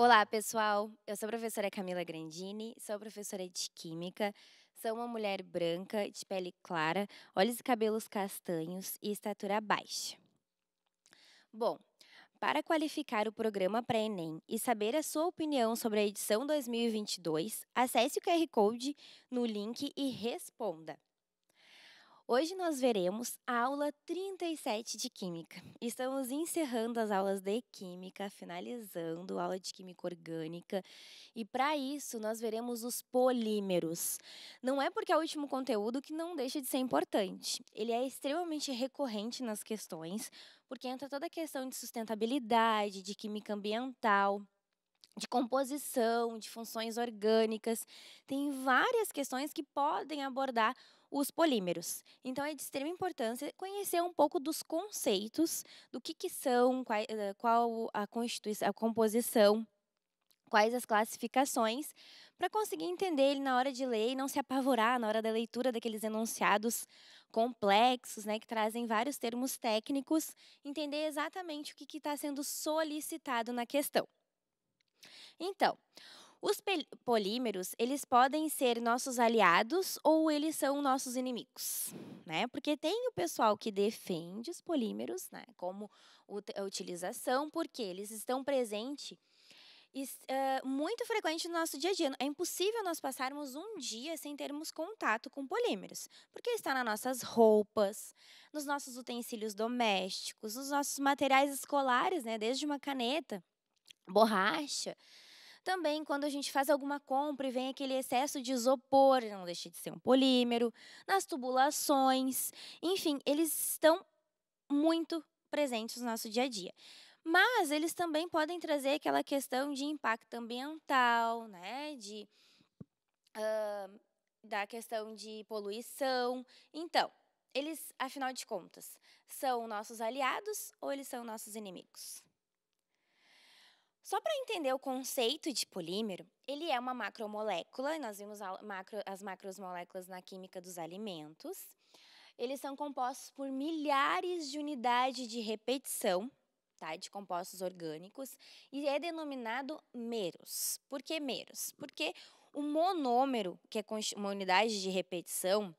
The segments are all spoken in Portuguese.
Olá, pessoal. Eu sou a professora Camila Grandini, sou professora de Química, sou uma mulher branca, de pele clara, olhos e cabelos castanhos e estatura baixa. Bom, para qualificar o programa para Enem e saber a sua opinião sobre a edição 2022, acesse o QR Code no link e responda. Hoje nós veremos a aula 37 de Química. Estamos encerrando as aulas de Química, finalizando a aula de Química Orgânica. E para isso nós veremos os polímeros. Não é porque é o último conteúdo que não deixa de ser importante. Ele é extremamente recorrente nas questões, porque entra toda a questão de sustentabilidade, de química ambiental de composição, de funções orgânicas. Tem várias questões que podem abordar os polímeros. Então é de extrema importância conhecer um pouco dos conceitos, do que, que são, qual, eh, qual a, constituição, a composição, quais as classificações, para conseguir entender ele na hora de ler e não se apavorar na hora da leitura daqueles enunciados complexos, né, que trazem vários termos técnicos, entender exatamente o que está sendo solicitado na questão. Então, os polímeros, eles podem ser nossos aliados ou eles são nossos inimigos, né? Porque tem o pessoal que defende os polímeros, né? Como a utilização, porque eles estão presentes uh, eh, muito frequente no nosso dia a dia. É impossível nós passarmos um dia sem termos contato com polímeros, porque está nas nossas roupas, nos nossos utensílios domésticos, nos nossos materiais escolares, né? Desde uma caneta, borracha também quando a gente faz alguma compra e vem aquele excesso de isopor, não deixa de ser um polímero, nas tubulações, enfim, eles estão muito presentes no nosso dia a dia. Mas eles também podem trazer aquela questão de impacto ambiental, né? De, uh, da questão de poluição. Então, eles, afinal de contas, são nossos aliados ou eles são nossos inimigos? Só para entender o conceito de polímero, ele é uma macromolécula, nós vimos macro, as macromoléculas na química dos alimentos. Eles são compostos por milhares de unidades de repetição, tá, de compostos orgânicos, e é denominado meros. Por que meros? Porque o monômero, que é uma unidade de repetição,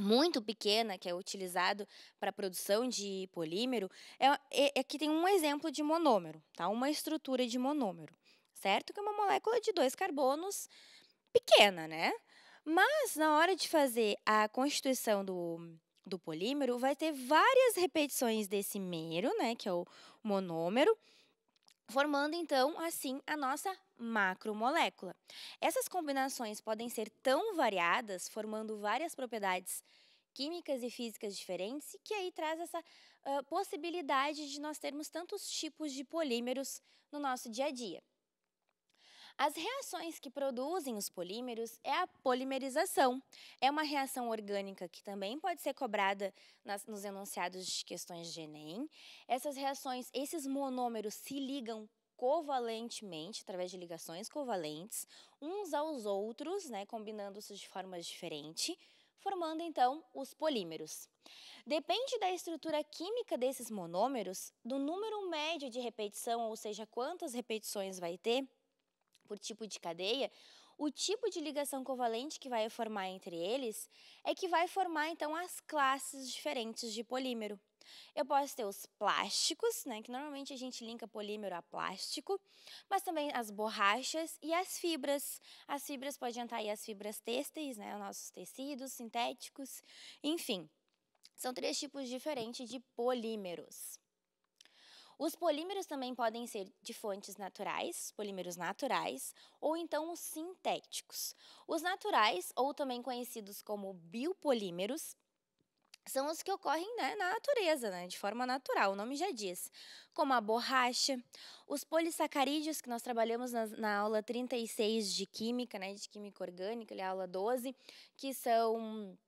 muito pequena que é utilizado para a produção de polímero, é, é, é que tem um exemplo de monômero, tá? Uma estrutura de monômero, certo? Que é uma molécula de dois carbonos pequena, né? Mas na hora de fazer a constituição do, do polímero, vai ter várias repetições desse mero, né? Que é o monômero, formando então assim a nossa macromolécula. Essas combinações podem ser tão variadas, formando várias propriedades químicas e físicas diferentes, que aí traz essa uh, possibilidade de nós termos tantos tipos de polímeros no nosso dia a dia. As reações que produzem os polímeros é a polimerização. É uma reação orgânica que também pode ser cobrada nas, nos enunciados de questões de Enem. Essas reações, esses monômeros se ligam covalentemente, através de ligações covalentes, uns aos outros, né, combinando-se de forma diferente, formando então os polímeros. Depende da estrutura química desses monômeros, do número médio de repetição, ou seja, quantas repetições vai ter, por tipo de cadeia, o tipo de ligação covalente que vai formar entre eles é que vai formar então as classes diferentes de polímero. Eu posso ter os plásticos, né, que normalmente a gente linka polímero a plástico, mas também as borrachas e as fibras. As fibras podem entrar aí as fibras têxteis, né, nossos tecidos sintéticos, enfim. São três tipos diferentes de polímeros. Os polímeros também podem ser de fontes naturais, polímeros naturais, ou então os sintéticos. Os naturais, ou também conhecidos como biopolímeros, são os que ocorrem né, na natureza, né, de forma natural, o nome já diz, como a borracha, os polissacarídeos que nós trabalhamos na, na aula 36 de Química, né, de Química Orgânica, ali, é a aula 12, que são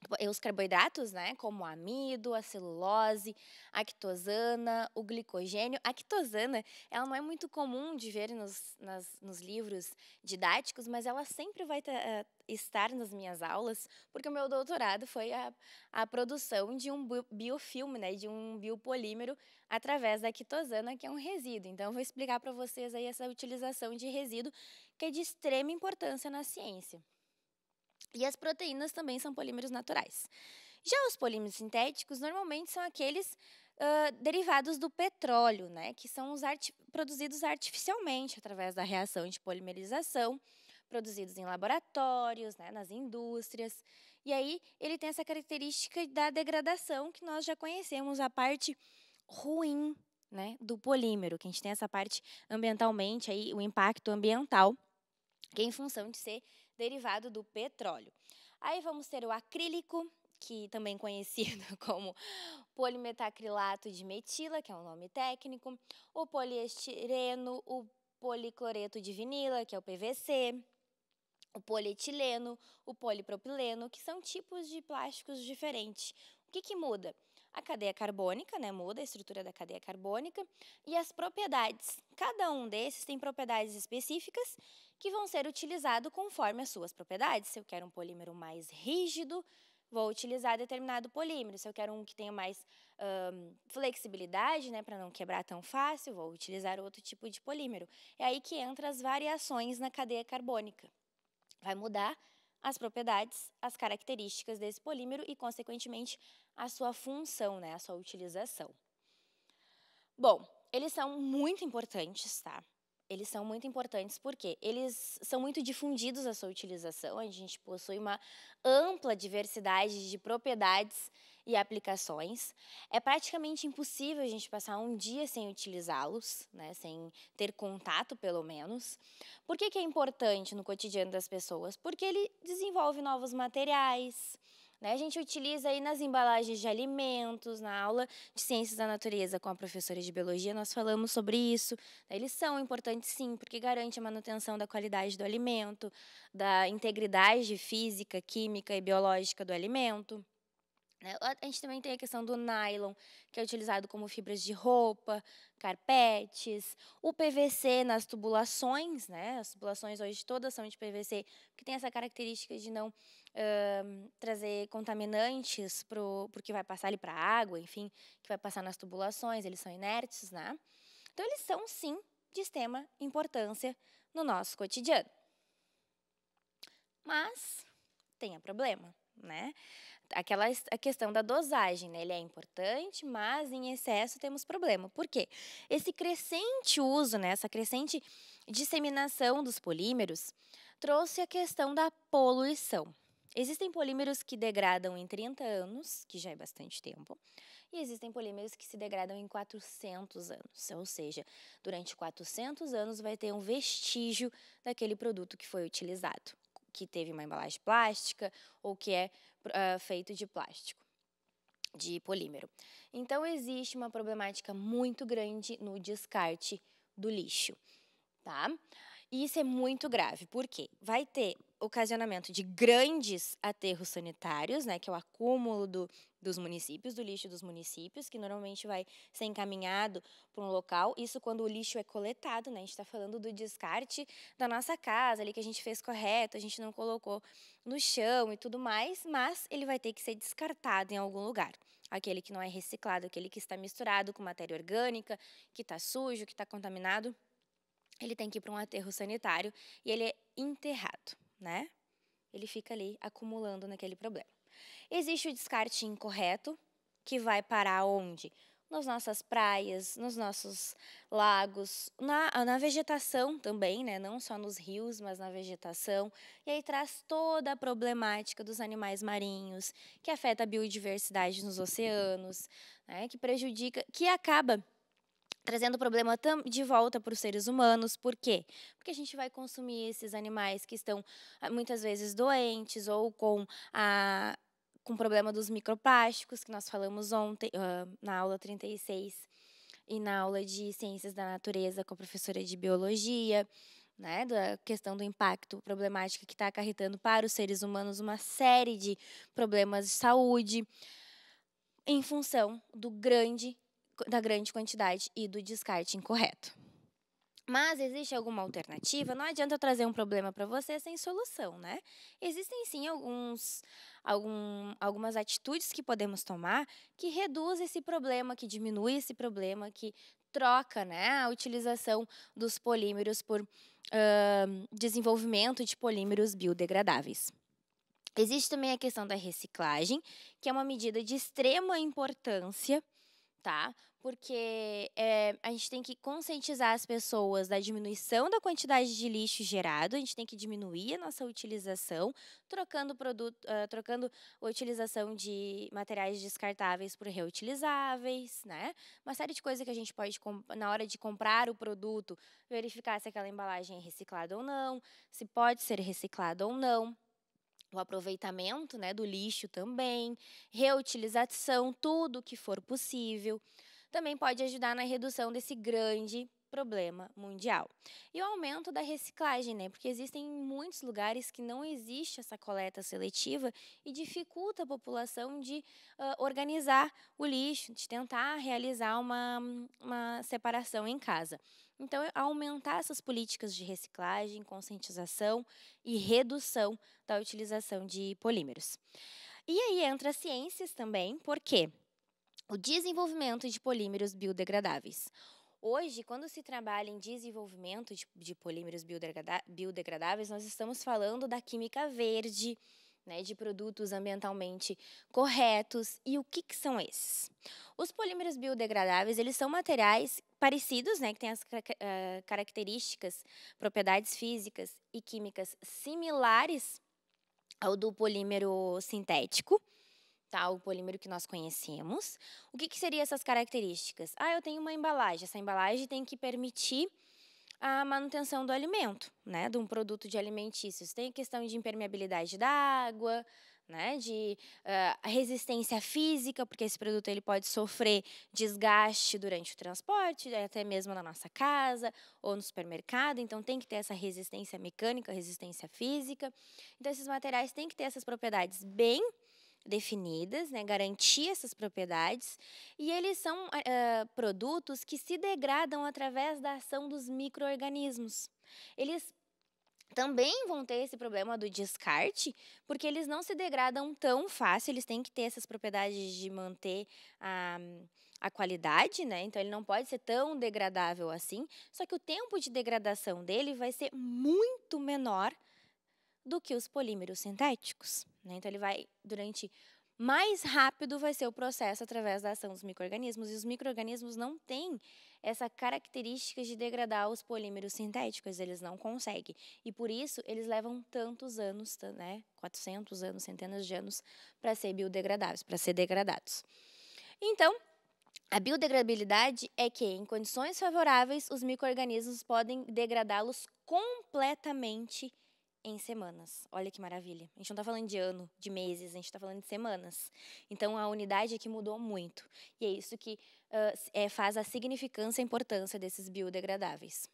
Tipo, os carboidratos, né, como o amido, a celulose, a quitosana, o glicogênio. A quitosana, ela não é muito comum de ver nos, nas, nos livros didáticos, mas ela sempre vai eh, estar nas minhas aulas, porque o meu doutorado foi a, a produção de um biofilme, né, de um biopolímero através da quitosana, que é um resíduo. Então, eu vou explicar para vocês aí essa utilização de resíduo, que é de extrema importância na ciência. E as proteínas também são polímeros naturais. Já os polímeros sintéticos normalmente são aqueles Uh, derivados do petróleo, né, que são os arti produzidos artificialmente através da reação de polimerização, produzidos em laboratórios, né, nas indústrias. E aí ele tem essa característica da degradação que nós já conhecemos, a parte ruim né, do polímero, que a gente tem essa parte ambientalmente, aí, o impacto ambiental, que é em função de ser derivado do petróleo. Aí vamos ter o acrílico, que também conhecido como polimetacrilato de metila, que é um nome técnico, o poliestireno, o policloreto de vinila, que é o PVC, o polietileno, o polipropileno, que são tipos de plásticos diferentes. O que, que muda? A cadeia carbônica, né? Muda a estrutura da cadeia carbônica e as propriedades. Cada um desses tem propriedades específicas que vão ser utilizados conforme as suas propriedades. Se eu quero um polímero mais rígido, vou utilizar determinado polímero. Se eu quero um que tenha mais um, flexibilidade, né, para não quebrar tão fácil, vou utilizar outro tipo de polímero. É aí que entram as variações na cadeia carbônica. Vai mudar as propriedades, as características desse polímero e, consequentemente, a sua função, né, a sua utilização. Bom, eles são muito importantes, tá? eles são muito importantes porque eles são muito difundidos a sua utilização. A gente possui uma ampla diversidade de propriedades e aplicações. É praticamente impossível a gente passar um dia sem utilizá-los, né, sem ter contato, pelo menos. Por que, que é importante no cotidiano das pessoas? Porque ele desenvolve novos materiais, né? A gente utiliza aí nas embalagens de alimentos, na aula de ciências da natureza com a professora de biologia, nós falamos sobre isso. Né? Eles são importantes sim, porque garante a manutenção da qualidade do alimento, da integridade física, química e biológica do alimento. Né? A gente também tem a questão do nylon, que é utilizado como fibras de roupa, carpetes, o PVC nas tubulações, né? As tubulações hoje todas são de PVC, que tem essa característica de não uh, trazer contaminantes para o que vai passar ali para a água, enfim, que vai passar nas tubulações, eles são inertes, né? Então, eles são, sim, de extrema importância no nosso cotidiano. Mas, tenha problema né? Aquela a questão da dosagem, né? Ele é importante, mas em excesso temos problema. Por quê? Esse crescente uso, né? Essa crescente disseminação dos polímeros trouxe a questão da poluição. Existem polímeros que degradam em 30 anos, que já é bastante tempo, e existem polímeros que se degradam em 400 anos, ou seja, durante 400 anos vai ter um vestígio daquele produto que foi utilizado que teve uma embalagem plástica ou que é uh, feito de plástico, de polímero. Então, existe uma problemática muito grande no descarte do lixo, tá? E isso é muito grave, porque vai ter ocasionamento de grandes aterros sanitários, né, que é o acúmulo do, dos municípios, do lixo dos municípios, que normalmente vai ser encaminhado para um local. Isso quando o lixo é coletado, né? A gente está falando do descarte da nossa casa, ali que a gente fez correto, a gente não colocou no chão e tudo mais, mas ele vai ter que ser descartado em algum lugar. Aquele que não é reciclado, aquele que está misturado com matéria orgânica, que está sujo, que está contaminado, ele tem que ir para um aterro sanitário e ele é enterrado né? Ele fica ali acumulando naquele problema. Existe o descarte incorreto, que vai parar onde? Nas nossas praias, nos nossos lagos, na, na vegetação também, né? Não só nos rios, mas na vegetação. E aí traz toda a problemática dos animais marinhos, que afeta a biodiversidade nos oceanos, né? Que prejudica, que acaba trazendo o problema de volta para os seres humanos. Por quê? Porque a gente vai consumir esses animais que estão ah, muitas vezes doentes ou com a ah, com o problema dos microplásticos que nós falamos ontem ah, na aula 36 e na aula de ciências da natureza com a professora de biologia, né, da questão do impacto problemático que está acarretando para os seres humanos uma série de problemas de saúde em função do grande da grande quantidade e do descarte incorreto. Mas existe alguma alternativa? Não adianta eu trazer um problema para você sem solução, né? Existem sim alguns, algum, algumas atitudes que podemos tomar que reduz esse problema, que diminui esse problema, que troca né, a utilização dos polímeros por uh, desenvolvimento de polímeros biodegradáveis. Existe também a questão da reciclagem, que é uma medida de extrema importância Tá? Porque é, a gente tem que conscientizar as pessoas da diminuição da quantidade de lixo gerado, a gente tem que diminuir a nossa utilização, trocando, produto, uh, trocando a utilização de materiais descartáveis por reutilizáveis, né? Uma série de coisas que a gente pode, na hora de comprar o produto, verificar se aquela embalagem é reciclada ou não, se pode ser reciclada ou não o aproveitamento né, do lixo também, reutilização, tudo que for possível, também pode ajudar na redução desse grande problema mundial. E o aumento da reciclagem, né? Porque existem muitos lugares que não existe essa coleta seletiva e dificulta a população de uh, organizar o lixo, de tentar realizar uma, uma separação em casa. Então, aumentar essas políticas de reciclagem, conscientização e redução da utilização de polímeros. E aí entra as ciências também, por quê? O desenvolvimento de polímeros biodegradáveis. Hoje, quando se trabalha em desenvolvimento de, de polímeros biodegradáveis, nós estamos falando da química verde, né, de produtos ambientalmente corretos. E o que, que são esses? Os polímeros biodegradáveis, eles são materiais parecidos, né, que têm as eh, características, propriedades físicas e químicas similares ao do polímero sintético, tá? O polímero que nós conhecemos. O que, que seriam essas características? Ah, eu tenho uma embalagem. Essa embalagem tem que permitir a manutenção do alimento, né, de um produto de alimentícios. Tem questão de impermeabilidade da água, né, de uh, resistência física, porque esse produto ele pode sofrer desgaste durante o transporte, até mesmo na nossa casa ou no supermercado, então tem que ter essa resistência mecânica, resistência física. Então esses materiais têm que ter essas propriedades bem definidas, né, garantir essas propriedades, e eles são uh, produtos que se degradam através da ação dos micro-organismos. Eles também vão ter esse problema do descarte, porque eles não se degradam tão fácil, eles têm que ter essas propriedades de manter a, a qualidade, né? Então ele não pode ser tão degradável assim. Só que o tempo de degradação dele vai ser muito menor do que os polímeros sintéticos. Né? Então, ele vai, durante mais rápido vai ser o processo através da ação dos micro-organismos. E os micro-organismos não têm essa característica de degradar os polímeros sintéticos, eles não conseguem. E por isso, eles levam tantos anos, né? 400 anos, centenas de anos, para ser biodegradáveis, para ser degradados. Então, a biodegradabilidade é que, em condições favoráveis, os micro-organismos podem degradá-los completamente em semanas. Olha que maravilha. A gente não está falando de ano, de meses, a gente está falando de semanas. Então a unidade aqui é mudou muito. E é isso que uh, é, faz a significância e importância desses biodegradáveis.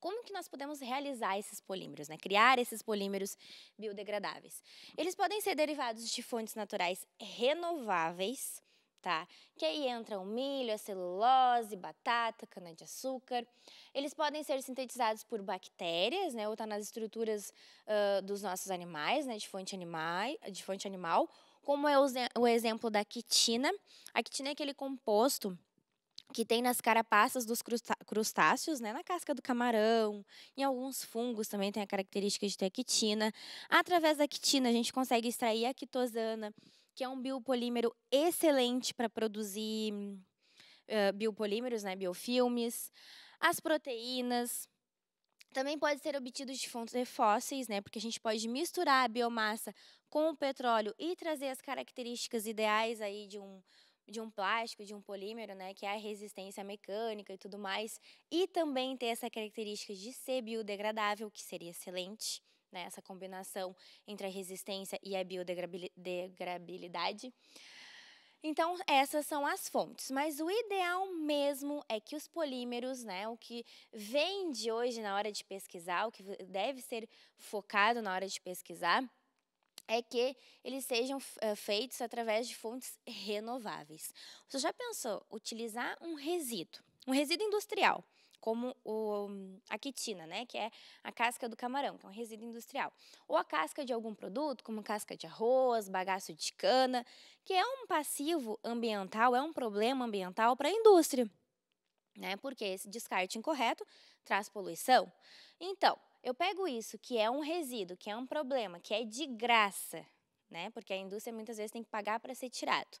Como que nós podemos realizar esses polímeros, né? criar esses polímeros biodegradáveis? Eles podem ser derivados de fontes naturais renováveis, tá? Que aí entram milho, a celulose, batata, cana-de-açúcar. Eles podem ser sintetizados por bactérias, né? Ou tá nas estruturas uh, dos nossos animais, né? De fonte, animai, de fonte animal. Como é o, o exemplo da quitina. A quitina é aquele composto que tem nas carapaças dos crustáceos, né, na casca do camarão, em alguns fungos também tem a característica de ter quitina. Através da quitina a gente consegue extrair a quitosana, que é um biopolímero excelente para produzir uh, biopolímeros, né, biofilmes, as proteínas. Também pode ser obtido de fontes fósseis, né, porque a gente pode misturar a biomassa com o petróleo e trazer as características ideais aí de um de um plástico, de um polímero, né, que é a resistência mecânica e tudo mais, e também ter essa característica de ser biodegradável, que seria excelente né, essa combinação entre a resistência e a biodegradabilidade. Então, essas são as fontes, mas o ideal mesmo é que os polímeros, né, o que vem de hoje na hora de pesquisar, o que deve ser focado na hora de pesquisar, é que eles sejam eh, feitos através de fontes renováveis. Você já pensou utilizar um resíduo, um resíduo industrial, como o, a quitina, né, que é a casca do camarão, que é um resíduo industrial, ou a casca de algum produto, como casca de arroz, bagaço de cana, que é um passivo ambiental, é um problema ambiental para a indústria, né, porque esse descarte incorreto traz poluição. Então, eu pego isso, que é um resíduo, que é um problema, que é de graça, né, porque a indústria muitas vezes tem que pagar para ser tirado.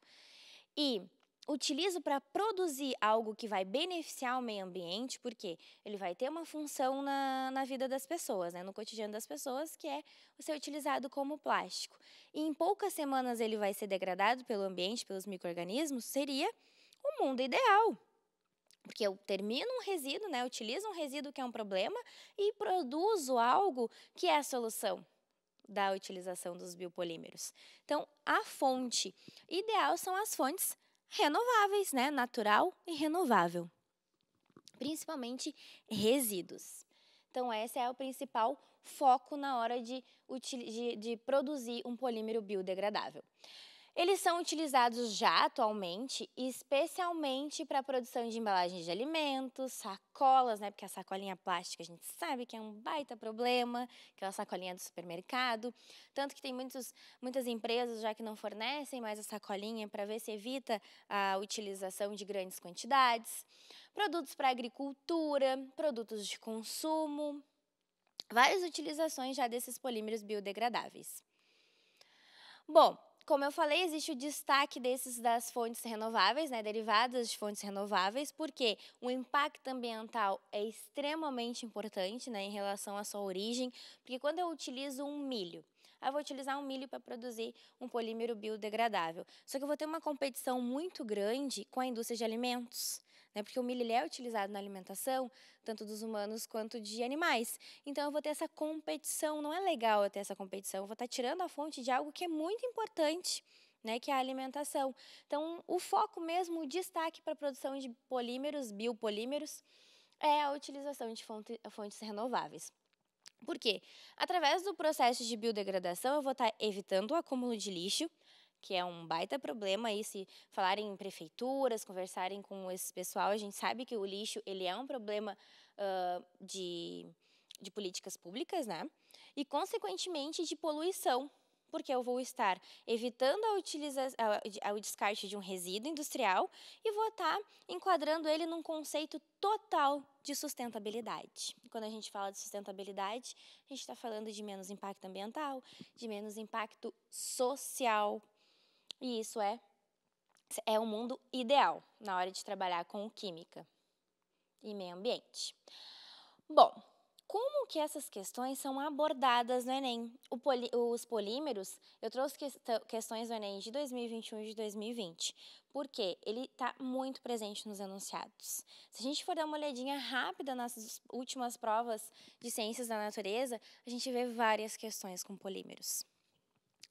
E utilizo para produzir algo que vai beneficiar o meio ambiente, porque ele vai ter uma função na, na vida das pessoas, né, no cotidiano das pessoas, que é o ser utilizado como plástico. E em poucas semanas ele vai ser degradado pelo ambiente, pelos micro-organismos, seria o mundo ideal. Porque eu termino um resíduo, né, utilizo um resíduo que é um problema e produzo algo que é a solução da utilização dos biopolímeros. Então, a fonte ideal são as fontes renováveis, né? Natural e renovável. Principalmente resíduos. Então, esse é o principal foco na hora de, de, de produzir um polímero biodegradável. Eles são utilizados já atualmente, especialmente para a produção de embalagens de alimentos, sacolas, né? Porque a sacolinha plástica a gente sabe que é um baita problema, aquela sacolinha do supermercado. Tanto que tem muitos, muitas empresas já que não fornecem mais a sacolinha para ver se evita a utilização de grandes quantidades. Produtos para agricultura, produtos de consumo, várias utilizações já desses polímeros biodegradáveis. Bom, como eu falei, existe o destaque desses das fontes renováveis, né, derivadas de fontes renováveis, porque o impacto ambiental é extremamente importante né, em relação à sua origem, porque quando eu utilizo um milho, eu ah, vou utilizar um milho para produzir um polímero biodegradável. Só que eu vou ter uma competição muito grande com a indústria de alimentos né? Porque o milho ele é utilizado na alimentação, tanto dos humanos quanto de animais. Então eu vou ter essa competição, não é legal eu ter essa competição, eu vou estar tá tirando a fonte de algo que é muito importante, né, que é a alimentação. Então, o foco mesmo, o destaque para a produção de polímeros, biopolímeros, é a utilização de fonte, fontes renováveis. Por quê? Através do processo de biodegradação, eu vou estar tá evitando o acúmulo de lixo, que é um baita problema aí se falarem em prefeituras, conversarem com esse pessoal, a gente sabe que o lixo ele é um problema uh, de, de políticas públicas, né? E consequentemente de poluição, porque eu vou estar evitando a utilização, o descarte de um resíduo industrial e vou estar enquadrando ele num conceito total de sustentabilidade. Quando a gente fala de sustentabilidade, a gente está falando de menos impacto ambiental, de menos impacto social e isso é é o mundo ideal na hora de trabalhar com química e meio ambiente. Bom, como que essas questões são abordadas no Enem? Poli, os polímeros, eu trouxe questões do Enem de 2021 e de 2020, porque ele está muito presente nos enunciados. Se a gente for dar uma olhadinha rápida nas últimas provas de ciências da natureza, a gente vê várias questões com polímeros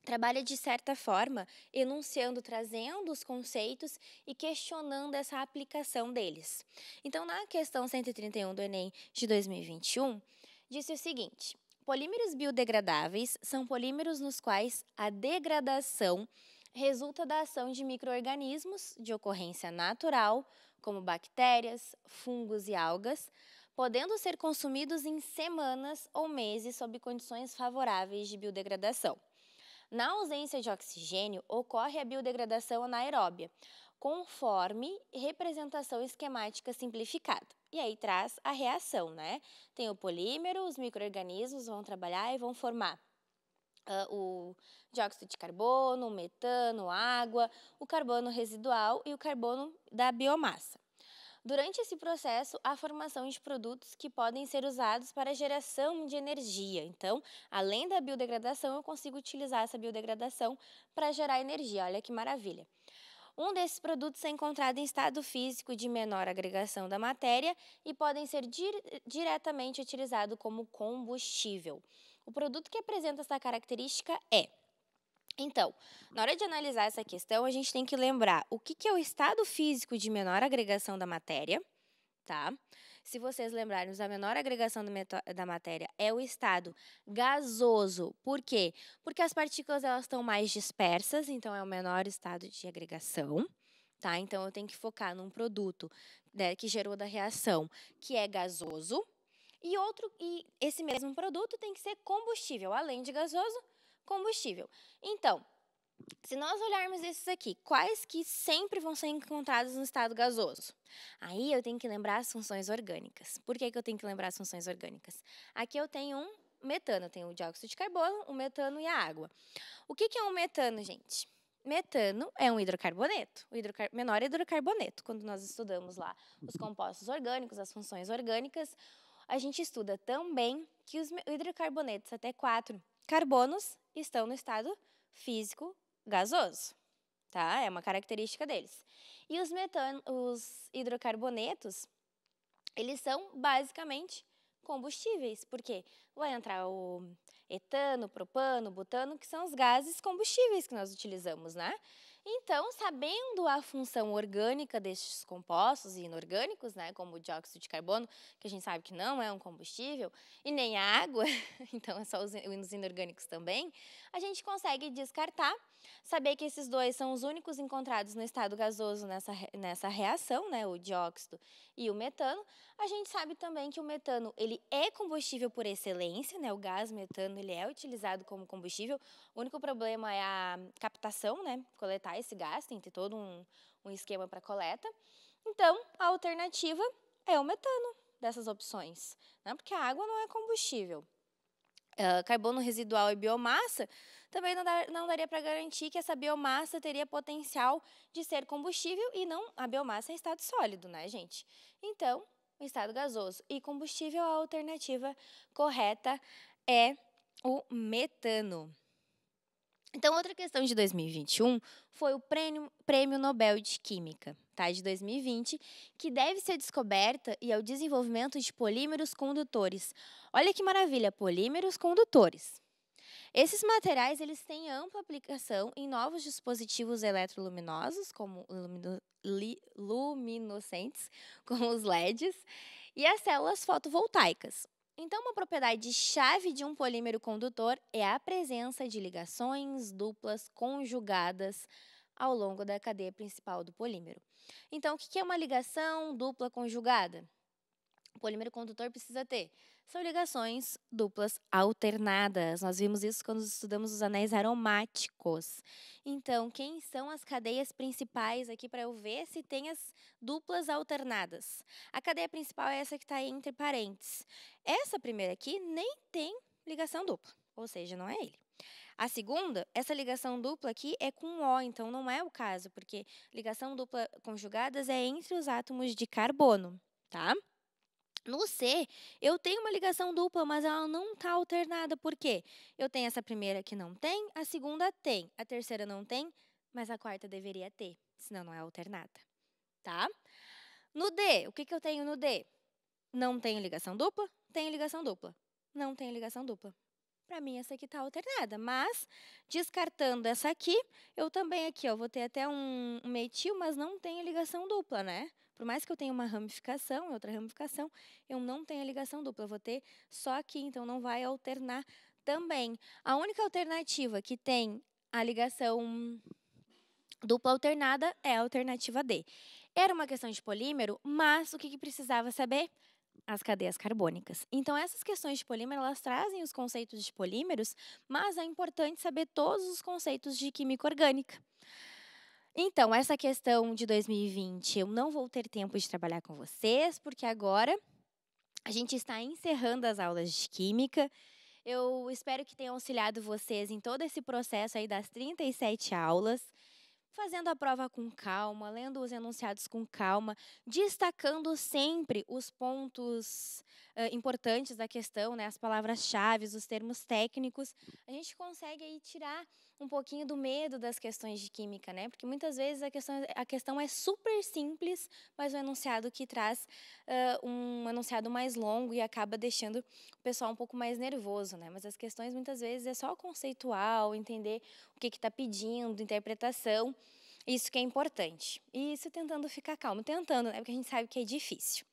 trabalha de certa forma enunciando, trazendo os conceitos e questionando essa aplicação deles. Então, na questão 131 do Enem de 2021, disse o seguinte: polímeros biodegradáveis são polímeros nos quais a degradação resulta da ação de microorganismos de ocorrência natural, como bactérias, fungos e algas, podendo ser consumidos em semanas ou meses sob condições favoráveis de biodegradação. Na ausência de oxigênio, ocorre a biodegradação anaeróbia, conforme representação esquemática simplificada. E aí traz a reação, né? Tem o polímero, os micro-organismos vão trabalhar e vão formar uh, o dióxido de carbono, o metano, água, o carbono residual e o carbono da biomassa. Durante esse processo, há formação de produtos que podem ser usados para geração de energia. Então, além da biodegradação, eu consigo utilizar essa biodegradação para gerar energia. Olha que maravilha. Um desses produtos é encontrado em estado físico de menor agregação da matéria e podem ser diretamente utilizado como combustível. O produto que apresenta essa característica é então, na hora de analisar essa questão, a gente tem que lembrar o que, que é o estado físico de menor agregação da matéria, tá? Se vocês lembrarem, a menor agregação da matéria é o estado gasoso. Por quê? Porque as partículas elas estão mais dispersas, então é o menor estado de agregação. Tá? Então, eu tenho que focar num produto né, que gerou da reação, que é gasoso, e outro e esse mesmo produto tem que ser combustível, além de gasoso, combustível. Então, se nós olharmos esses aqui, quais que sempre vão ser encontrados no estado gasoso? Aí eu tenho que lembrar as funções orgânicas. Por que, que eu tenho que lembrar as funções orgânicas? Aqui eu tenho um metano, eu tenho o dióxido de carbono, o metano e a água. O que, que é um metano, gente? Metano é um hidrocarboneto, o hidrocar menor hidrocarboneto. Quando nós estudamos lá os compostos orgânicos, as funções orgânicas, a gente estuda também que os hidrocarbonetos até 4 Carbonos estão no estado físico gasoso, tá? É uma característica deles. E os, metano, os hidrocarbonetos, eles são basicamente combustíveis, porque vai entrar o etano, propano, butano, que são os gases combustíveis que nós utilizamos, né? Então, sabendo a função orgânica destes compostos e inorgânicos, né, como o dióxido de carbono, que a gente sabe que não é um combustível, e nem a água, então é só os inorgânicos também, a gente consegue descartar, saber que esses dois são os únicos encontrados no estado gasoso nessa, nessa reação, né, o dióxido e o metano. A gente sabe também que o metano ele é combustível por excelência, né, o gás metano ele é utilizado como combustível. O único problema é a captação, né, coletar esse gás, tem que ter todo um, um esquema para coleta. Então, a alternativa é o metano dessas opções, né? porque a água não é combustível. Ah, carbono residual e biomassa, também não, dar, não daria para garantir que essa biomassa teria potencial de ser combustível e não a biomassa é em estado sólido, né, gente? Então, estado gasoso e combustível, a alternativa correta é o metano. Então, outra questão de 2021 foi o prêmio, prêmio, Nobel de Química, tá, de 2020, que deve ser descoberta e ao é desenvolvimento de polímeros condutores. Olha que maravilha, polímeros condutores. Esses materiais eles têm ampla aplicação em novos dispositivos eletroluminosos, como lumino, li, luminoscentes, como os LEDs, e as células fotovoltaicas. Então, uma propriedade chave de um polímero condutor é a presença de ligações duplas conjugadas ao longo da cadeia principal do polímero. Então, o que é uma ligação dupla conjugada? o polímero condutor precisa ter? São ligações duplas alternadas. Nós vimos isso quando estudamos os anéis aromáticos. Então, quem são as cadeias principais aqui para eu ver se tem as duplas alternadas? A cadeia principal é essa que está entre parênteses. Essa primeira aqui nem tem ligação dupla, ou seja, não é ele. A segunda, essa ligação dupla aqui é com O, então não é o caso, porque ligação dupla conjugadas é entre os átomos de carbono, tá? No C, eu tenho uma ligação dupla, mas ela não está alternada. Por quê? Eu tenho essa primeira que não tem, a segunda tem, a terceira não tem, mas a quarta deveria ter, senão não é alternada. Tá? No D, o que, que eu tenho no D? Não tenho ligação dupla, tenho ligação dupla. Não tenho ligação dupla. Para mim, essa aqui está alternada, mas descartando essa aqui, eu também aqui ó, vou ter até um metil, mas não tem ligação dupla, né? Por mais que eu tenha uma ramificação e outra ramificação, eu não tenho a ligação dupla. Eu vou ter só aqui, então não vai alternar também. A única alternativa que tem a ligação dupla alternada é a alternativa D. Era uma questão de polímero, mas o que, que precisava saber? as cadeias carbônicas. Então, essas questões de polímero, elas trazem os conceitos de polímeros, mas é importante saber todos os conceitos de química orgânica. Então, essa questão de 2020, eu não vou ter tempo de trabalhar com vocês, porque agora a gente está encerrando as aulas de química. Eu espero que tenha auxiliado vocês em todo esse processo aí das 37 aulas, fazendo a prova com calma, lendo os enunciados com calma, destacando sempre os pontos uh, importantes da questão, né, as palavras-chave, os termos técnicos. A gente consegue aí tirar um pouquinho do medo das questões de química, né? Porque muitas vezes a questão, a questão é super simples, mas o enunciado que traz uh, um enunciado mais longo e acaba deixando o pessoal um pouco mais nervoso, né? Mas as questões muitas vezes é só conceitual, entender o que está pedindo, interpretação. Isso que é importante. E isso tentando ficar calmo, tentando, né? Porque a gente sabe que é difícil.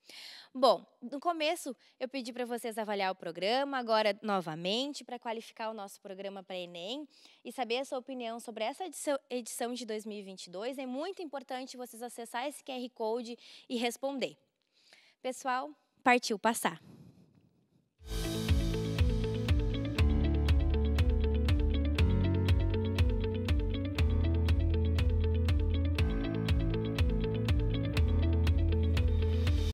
Bom, no começo eu pedi para vocês avaliar o programa, agora novamente, para qualificar o nosso programa para Enem e saber a sua opinião sobre essa edição de 2022. É muito importante vocês acessar esse QR Code e responder. Pessoal, partiu passar!